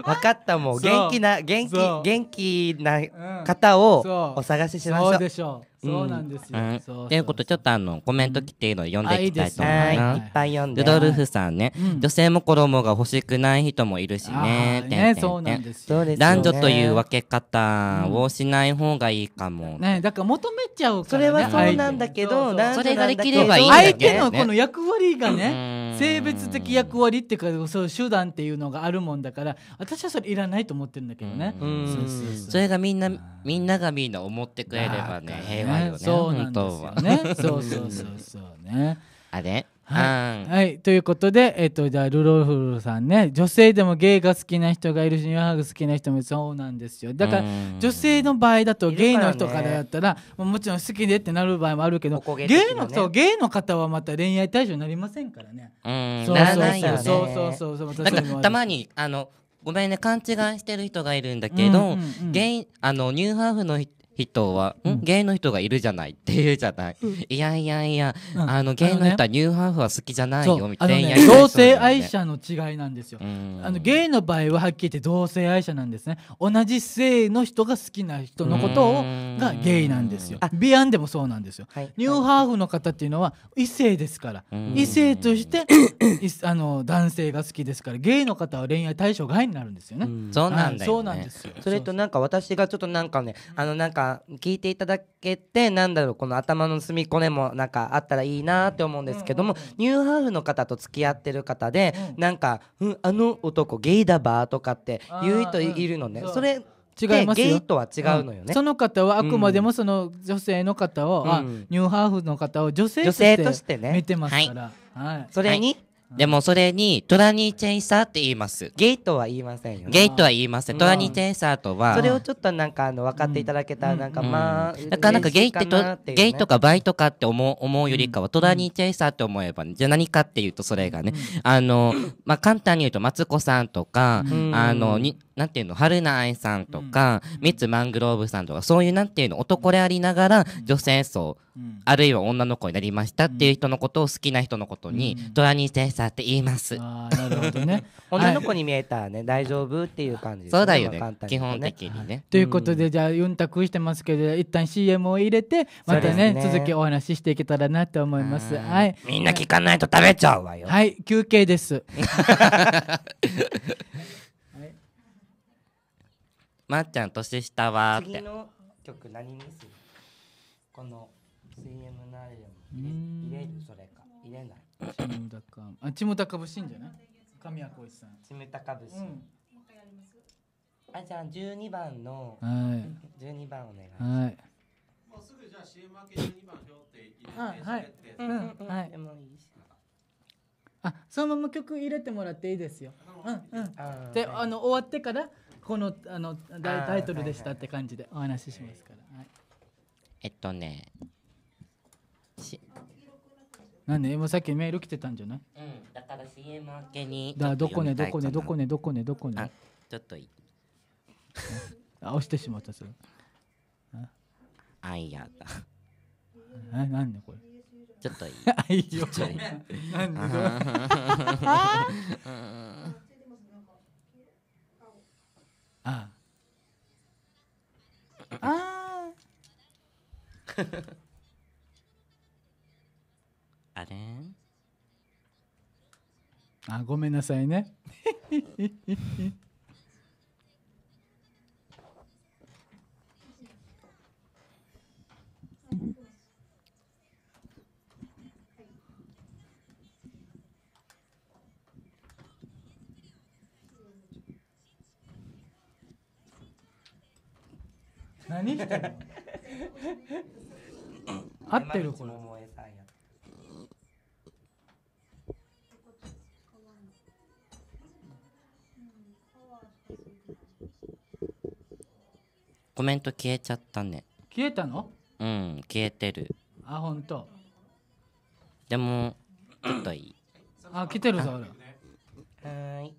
分かったもう元気な元気元気な方をお探ししましょう。そうでしょう。そうなんですよ。ということちょっとあのコメント来ているのを読んでいきたいと思います。いっぱい読んで。ルドルフさんね、女性も子供が欲しくない人もいるしね。ね、そうなんですよ。男女という分け方をしない方がいいかも。ね、だから求めちゃうからそれはそうなんだけど、それができればいい相手のこの役割がね。性別的役割っていうかそういう手段っていうのがあるもんだから私はそれいらないと思ってるんだけどねそれがみんなみんながみんな思ってくれればね平和よねそうなんですよね そうそうそうそうねあれはい、はい、ということで、えっと、じゃあルロフルさんね女性でもゲイが好きな人がいるしニューハーフ好きな人もそうなんですよだから女性の場合だとゲイの人からやったら、ね、もちろん好きでってなる場合もあるけど、ゲイの人ゲイの方はまた恋愛対象になりませんからね。うんそうそうそうそうそうそうそうたまにあのごめんね勘違いしてる人がいるんだけど、うんうんうん、ゲイあのニューハーフの人人は、うゲイの人がいるじゃないって言うじゃない、いやいやいや、あのゲイの人はニューハーフは好きじゃないよみたいな、同性愛者の違いなんですよあのゲイの場合ははっきり言って同性愛者なんですね同じ性の人が好きな人のことをがゲイなんですよビアンでもそうなんですよ、ニューハーフの方っていうのは異性ですから異性として あの男性が好きですからゲイの方は恋愛対象外になるんですよねそうなんだよ、そうなんですよそれとなんか私がちょっとなんかねあのなんか聞いていただけてなんだろうこの頭の隅っこでもなんかあったらいいなって思うんですけども、ニューハーフの方と付き合ってる方で、うなんか、うん、あの男ゲイだばとかって言う人いるのね、それ違いますゲイとは違うのよね、うん、その方はあくまでもその女性の方を、うん、ニューハーフの方を女性として見てますから、はい、はい、それに、はいでもそれにトラニーチェイサーって言います。ゲイトは言いませんよ。ゲイトは言いません。トラニーチェイサーとは。それをちょっとなんかあの分かっていただけたらなんかまあ。だからなんかゲイってとゲイとかバイとかって思う思うよりかはトラニーチェイサーって思えば、ね、じゃあ何かっていうとそれがね、あのまあ簡単に言うとマツコさんとか、あのなんていうの、春菜愛さんとか、うん、ミツマングローブさんとか、そういうなんていうの、男でありながら女性層、うん、あるいは女の子になりましたっていう人のことを好きな人のことに、ドラニーセンサーって言います。あなるほどね。女の子に見えたらね、大丈夫っていう感じ、ね、そうだよね、ね基本的にね、はい。ということで、じゃあ、うんたくしてますけど、一旦 CM を入れて、またね、ね続きお話ししていけたらなと思います。はい。みんな聞かないと食べちゃうわよ。はい、休憩です。まっちゃん年下はって次の曲何にするこの CM れ入れるそれか入れないちむあちむたかぶしんじゃない神谷浩一さんちむん、あじゃあ12番の、はい、12番お願いします、はいすぐじゃあ CM け2番表って入れて、あそのまま曲入れてもらっていいですよ。で、あの終わってからこのあのタイトルでしたって感じでお話ししますから。はい、えっとね。しなんで、うさっきメール来てたんじゃないうん、だから CM 明けに。だどこね、どこね、どこね、どこね、どこね。ちょっといい。あ、押してしまったそれ。あいやだ。な、なんでこれ。ちょっといい。あいいよなんだ あああ あれあごめんなさいね 何してんの 合ってるこれコメント消えちゃったね消えたのうん消えてるあ本当。でもちょっといいあ来てるぞ俺はい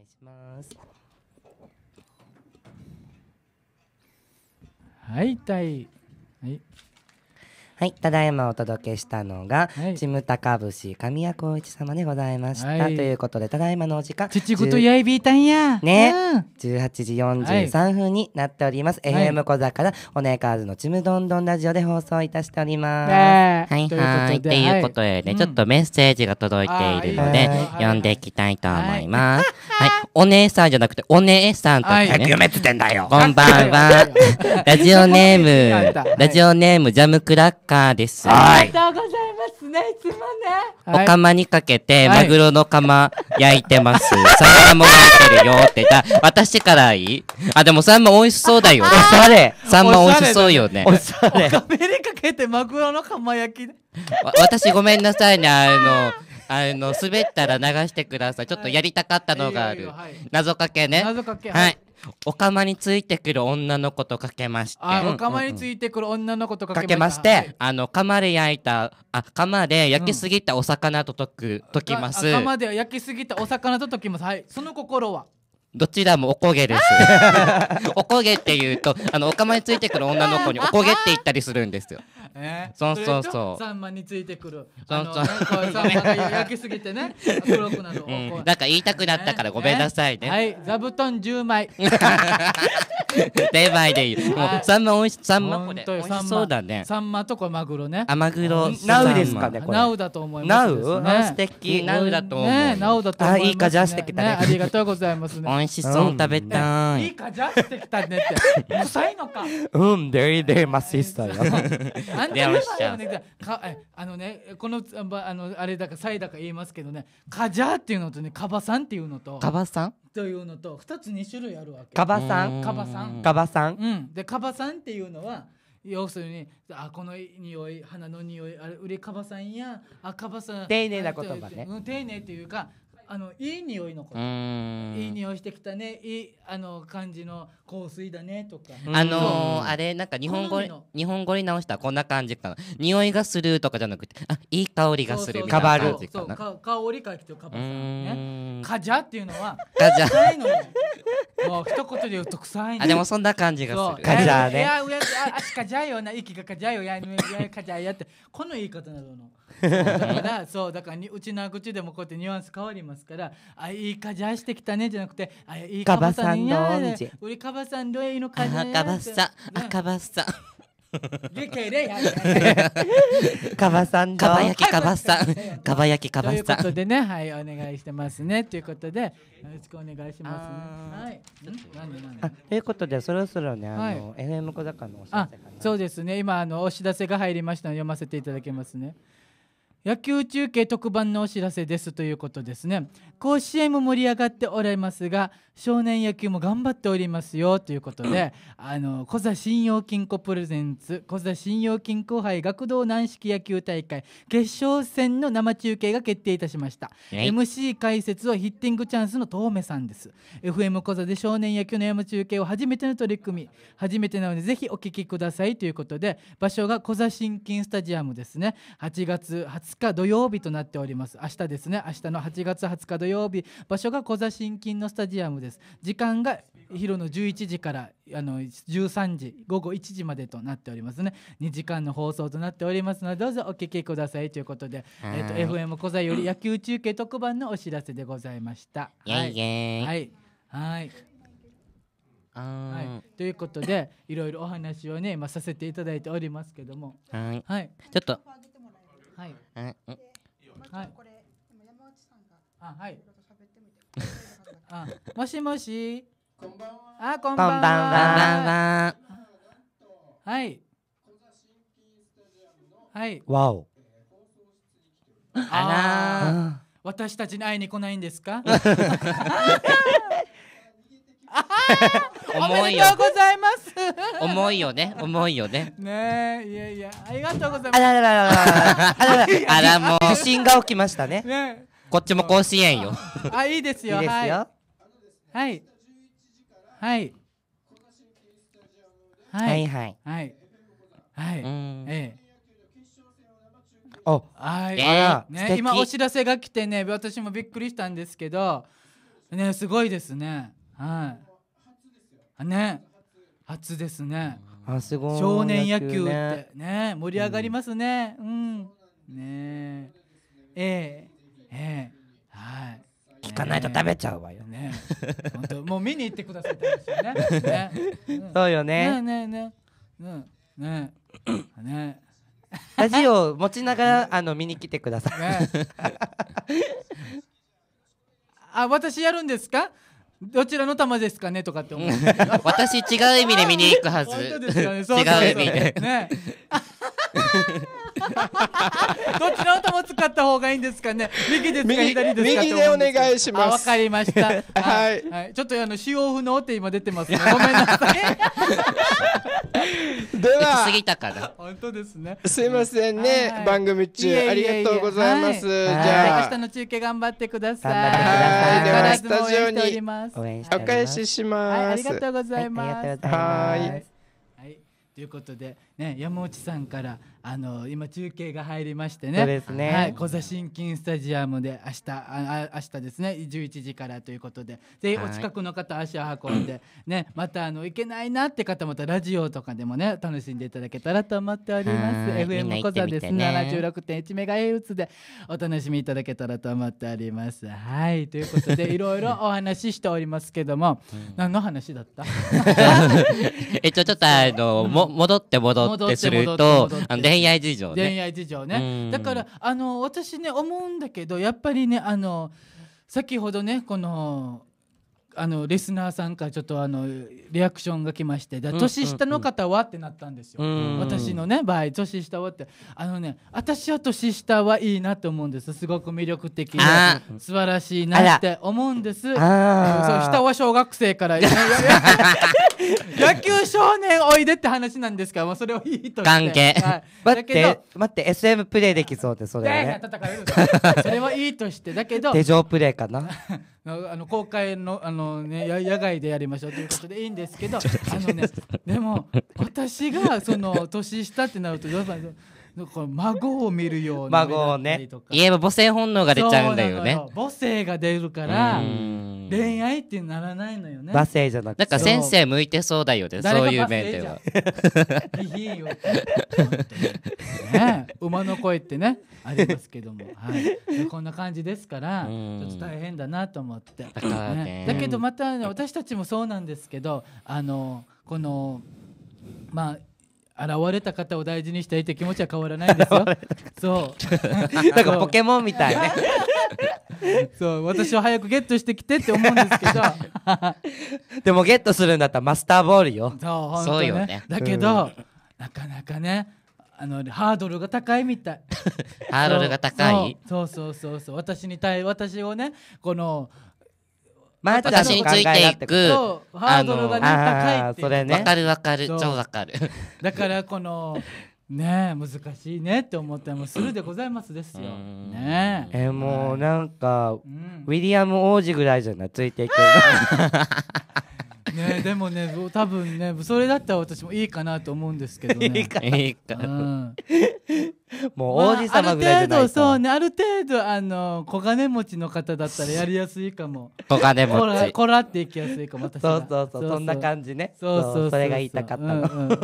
願いします。はい、はい。はい、ただいまお届けしたのが、ちむたかぶし神谷光一様でございました、はい、ということでただいまのお時間ちちことやいびいたんやね、うん、18時43分になっております、はい、FM 小座からおねえかずのちむどんどんラジオで放送いたしておりますはいはいっていうことでね、ちょっとメッセージが届いているので読んでいきたいと思います、はい、お姉さんじゃなくてお姉さんと、ね、読めつてんだよこんばんはラジオネームラジオネームジャムクラックカです。ありがとうございますね、いつもね。はい、お釜にかけて、マグロの釜焼いてます。サンマも焼いてるよってた。私からいいあ、でもサンマ美味しそうだよ。おしゃれ。サンマ美味しそうよね。おしゃれ。お釜にかけてマグロの釜焼き。私ごめんなさいね、あの、あの、滑ったら流してください。ちょっとやりたかったのがある。謎かけね。謎かけ。はい。お釜についてくる女の子とかけまして。あ、お釜についてくる女の子とかけまして、あの、釜で焼いた、あ、釜で焼きすぎたお魚と溶く、溶きます。釜で焼きすぎたお魚と溶きます。はい。その心はどちらもおこげです。おこげっていうと、あの、お釜についてくる女の子におこげって言ったりするんですよ。ね、そうそうそう。サンマについてくる。そうそう。サンマが焼きすぎてね。黒くなる。なんか言いたくなったからごめんなさいね。はい、座布団10枚。出前でいい。もうサンマ美味しサンマこれ。美味しそうだね。サンマとこマグロね。あマグロ。ナウですかねナウだと思います。ナウ？素敵。ナウだと思う。ナウだと思います。あ、いいかジャスてきたね。ありがとうございます美味しそう食べたい。いいかじゃしてきたねって。臭いのか。うん、デリデリマシスターよ。出ました。か あのねこのあのあれだかサイだか言いますけどねカジャーっていうのとねカバさんっていうのとカバさんというのと二つ二種類あるわけ。カバさんカバさんカバさん。うん、でカバさんっていうのは。要するにあこの匂い花の匂いあれ売れかばさんやあかばさん丁寧な言葉ね、うん、丁寧というかあのいい匂いのこといい匂いしてきたねいいあの感じの香水だねとかあのー、あれなんか日本語日本語に直したらこんな感じかな匂いがするとかじゃなくてあいい香りがするみたいな感じかな香りかきとかばさねかじゃっていうのはかじゃないのよもう一言で言うと臭いあでもそんな感じがするかじゃねいやうやあしかじゃよな息がかじゃよややかじゃやってこの言い方などのだからそうだからうちのあぐちでもこうやってニュアンス変わりますから「あいいかじゃしてきたね」じゃなくて「あいいかばさんやでうりかばさんどえいのかじゃかばさあかばさゆけれやかばさんかば焼きかばさんかば焼きかばさんということでねはいお願いしてますねということでよろしくお願いしますはいということでそろそろねあの FM 小坂のお知らせそうですね今あのお知らせが入りましたので読ませていただけますね。野球中継特番のお知らせですということですね、甲子園も盛り上がっておられますが少年野球も頑張っておりますよということであの小座信用金庫プレゼンツ小座信用金庫杯学童軟式野球大会決勝戦の生中継が決定いたしました、MC 解説はヒッティングチャンスの遠目さんです FM 小座で少年野球の山中継を初めての取り組み初めてなのでぜひお聞きくださいということで場所が小座新金スタジアムですね8月20日土曜日となっております明日ですね明日の8月20日土曜日曜日場所が小座新金のスタジアムです時間が昼の11時からあの13時午後1時までとなっておりますね2時間の放送となっておりますのでどうぞお聞きくださいということで、えーと、FM 小座より野球中継特番のお知らせでございました。はい、はいはいはい、ということでいろいろお話をね今させていただいておりますけどもはい、はい、ちょっとはい、はいあ、はい。あ、もしもし。こんばんは。あ、こんばんは。んばんは。はい。はい。わお。あら私たちに会いに来ないんですか おめでとうございます。重いよね、重いよね。ねいやいや、ありがとうございます。あらららららら。あらもう。地震が起きましたね。ねこっちも甲子園よ。あ、いいですよ。いいですよ。はい。はい。はいはいはい。はい。ええ。お、はいはいええおあ、いあね、今お知らせが来てね、私もびっくりしたんですけど、ね、すごいですね。はい。あ、ね、初ですね。あ、すごい。少年野球ってね、盛り上がりますね。うん。ねええ。えねはい。聞かないと食べちゃうわよね。本当もう見に行ってくださいね。ね。そうよね。ねねねねね。ラジオ持ちながらあの見に来てください。あ私やるんですか？どちらの玉ですかねとかって思う。私違う意味で見に行くはず。そうですね、違う意味で。ね。どちらの球使った方がいいんですかね。右ですか左ですか。右でお願いします。わかりました。はい、はい。ちょっとあの使用不能って今出てます、ね。ごめんなさい。では。過ぎたから。本当ですね。すいませんね、はい、番組中ありがとうございます。はい、じゃあ明日の中継頑張ってください。はい。ではスタジオにお返しします。ありがとうございます。はい。はい。ということでね山内さんから。あの今中継が入りましてね。そう、ですね、はい、小座新金スタジアムで明日あ明日ですね11時からということで、ぜひお近くの方足を運んで、はい、ねまたあの行けないなって方またラジオとかでもね楽しんでいただけたらと思っております。FM 小座ですね76.1メガヘルツでお楽しみいただけたらと思っております。はいということで いろいろお話ししておりますけども、うん、何の話だった？えっとちょっとあのも戻って戻ってするとあの恋愛事情ね恋愛事情ねだからあの私ね思うんだけどやっぱりねあの先ほどねこのあのリスナーさんからちょっとあのリアクションが来まして「だ年下の方は?」ってなったんですよ、私のね場合年下はってあのね私は年下はいいなと思うんですすごく魅力的で素晴らしいなって思うんですそう下は小学生から 野球少年おいでって話なんですから、まあ、それはいいと関係、はい、待って待って SM プレイできそうでそれはねそれはいいとしてだけど 手錠プレイかな あの公開のあの、ね、野外でやりましょうということでいいんですけどあの、ね、でも私がその年下ってなるとなんか孫を見るような孫をね言えば母性本能が出ちゃうんだよね母性が出るから恋愛ってならないのよね母性じゃなくてなんか先生向いてそうだよねそういう面ではいいよ、ね、馬の声ってねありますけども、はい、こんな感じですからちょっと大変だなと思って、ね、だけどまた、ね、私たちもそうなんですけどあのこのまあ現れた方を大事にしたいって気持ちは変わらないんですよ。そう。なんかポケモンみたいね。そう私を早くゲットしてきてって思うんですけどでもゲットするんだったらマスターボールよそう本当、ね、よねだけど、なかなかねあのハードルが高いみたいハードルが高いそうそうそうそう私に対私をねこのまず私についていくハードルが、ね、高いってそれねわかるわかる超わかるだからこの ね難しいねって思ってもするでございますですよ。ねえもうなんか、ウィリアム王子ぐらいじゃないついていける。ねでもね多分ねそれだったら私もいいかなと思うんですけどね いいかな、うん、もう王子様ぐらいじゃないと、まあ、ある程度そうねある程度あの小金持ちの方だったらやりやすいかも小金持ちこらこらっていきやすいかも私そうそうそうそんな感じねそうそうそれが言いたかったの、うんうん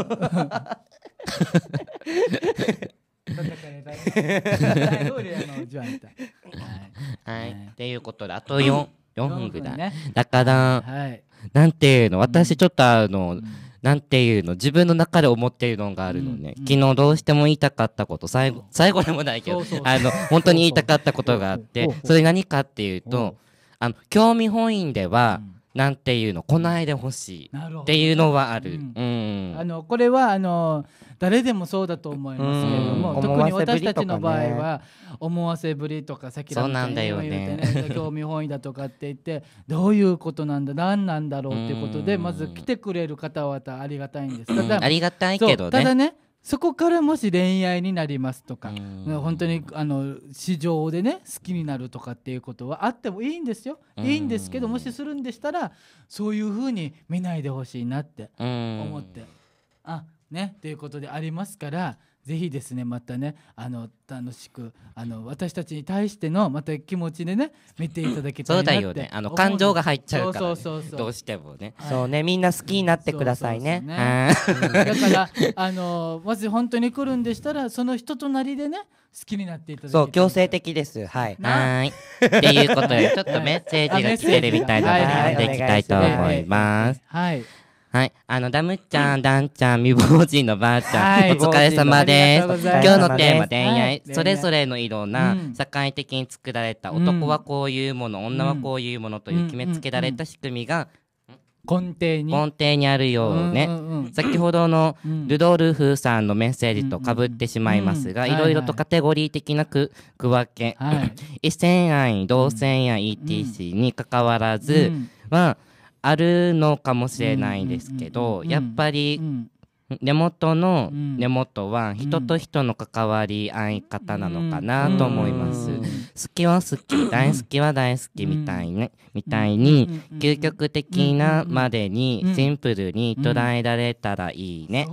はい、っていうことであと 4, 4分ぐらい、ね、だから、はいなんていうの私ちょっとあの、うん、なんていうの自分の中で思ってるのがあるのね、うん、昨日どうしても言いたかったこと最後最後でもないけどあの本当に言いたかったことがあってそれ何かっていうとあの興味本位では、うんなんていうのこないでほしいっていうのはある、ううん、あのこれはあの誰でもそうだと思いますけれども、うん、特に私たちの場合は思わせぶりとか先ほどの言ってね、ね、興味本位だとかって言ってどういうことなんだ何なんだろうっていうことでまず来てくれる方々ありがたいんですただ、ありがたいけどただねそこからもし恋愛になりますとか本当にあの市場でね好きになるとかっていうことはあってもいいんですよいいんですけどもしするんでしたらそういうふうに見ないでほしいなって思ってあねということでありますからぜひですねまたねあの楽しくあの私たちに対してのまた気持ちでね見ていただけたらそうだよねあの感情が入っちゃうから、ね、そうそうそうどうしてもね、はい、そうねみんな好きになってくださいね、だからあのもし本当に来るんでしたらその人となりでね好きになっていただそう強制的ですはいはいっていうことでちょっとメッセージが来てるみたいなので読んでいきたいと思いますはい、はいはい、あのダムちゃん、ダンちゃん、未亡人のばあちゃん、はい、お疲れ様です。今日のテーマ恋愛、はい、それぞれのいろんな社会的に作られた、うん、男はこういうもの、女はこういうものという決めつけられた仕組みが、根底に根底にあるようね、うんうんうん、先ほどのルドルフさんのメッセージとかぶってしまいますが、うんうん、いろいろとカテゴリー的な区分け、はい、異性愛同性愛 ETC にかかわらず、うん、あるのかもしれないですけど、やっぱり根元の根元は人と人の関わり合い方なのかなと思います。好きは好き、大好きは大好きみたいね、みたいに、究極的なまでにシンプルに捉えられたらいいね。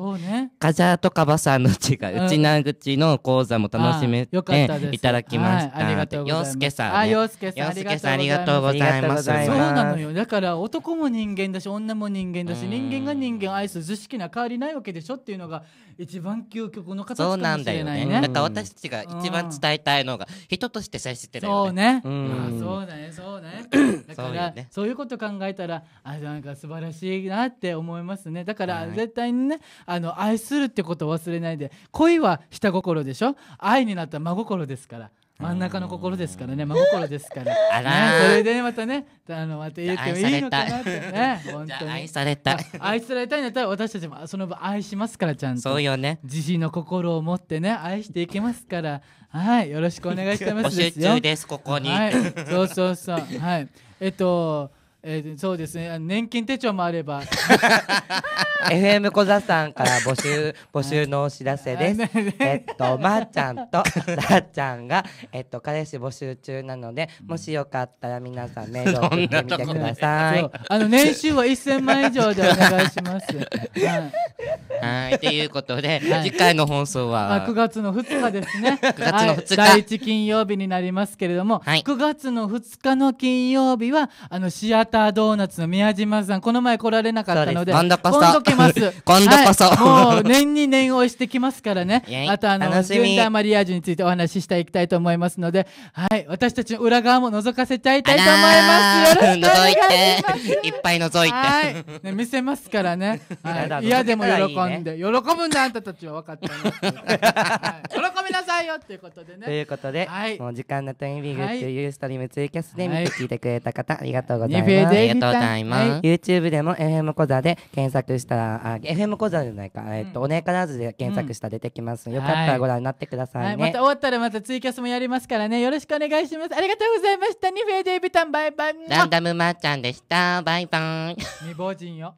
カジャーとカバさんの違う、うちなぐの講座も楽しめていただきました。洋介さん。洋介さん、ありがとうございます。そうなのよ。だから男も人間だし、女も人間だし、人間が人間愛す図式な変わりないわけでしょっていうのが一番究極の形かもしれないね。そうなんだよね。だから私たちが一番伝えたいのが、人として接対してだよね。そうね。うん、そうだね、そうね。だから、ね、そういうこと考えたら、あ、なんか素晴らしいなって思いますね。だから、絶対にね、あの、愛するってことを忘れないで、恋は下心でしょ愛になった真心ですから。真ん中の心ですからね真心ですからあら、ね、それで、またねあのまた言ってもいいのかなってね本当に愛された愛されたいんだったら私たちもその分愛しますからちゃんとそうよね自身の心を持ってね愛していきますからはいよろしくお願いしますですよ募集中ですここに、はい、そうそうそうはいえっとえー、そうですね年金手帳もあれば FM 小座さんから募集募集のお知らせですえっとまー、あ、ちゃんとらっちゃんが、えっと、彼氏募集中なのでもしよかったら皆さんメールを送ってみてくださいあの年収は1000万以上でお願いします はいということで、はい、次回の放送は、まあ、9月の2日ですね9 月の2日、はい、第1金曜日になりますけれども、はい、9月の2日の金曜日はあのシアタードーナツの宮島さん、この前来られなかったので、今度来ます。今度こそ、もう年に年をしてきますからね。あとあの、ュン軍ーマリアージュについてお話ししていきたいと思いますので、はい、私たちの裏側も覗かせちゃいたいと思います。よろしくお願いします。いいっぱい覗いて。はい、ね、見せますからね。はい、嫌でも喜んで、喜ぶんだあんたたちは分かった、はい、喜びなさいよっていうことでね。ということで、はい、もう時間のタイミングというストリームツイキャスで見て聞いてくれた方、ありがとうございます。ありがとうございます。YouTube でも FM 小座で検索したら、あ FM 小座じゃないか、えっと、おねえからずで検索したら出てきます。よかったらご覧になってくださいまた終わったらまたツイキャスもやりますからね。よろしくお願いします。ありがとうございました。ニフェデイビタン、バイバイ。ランダムまーちゃんでした。バイバイ。未亡人よ。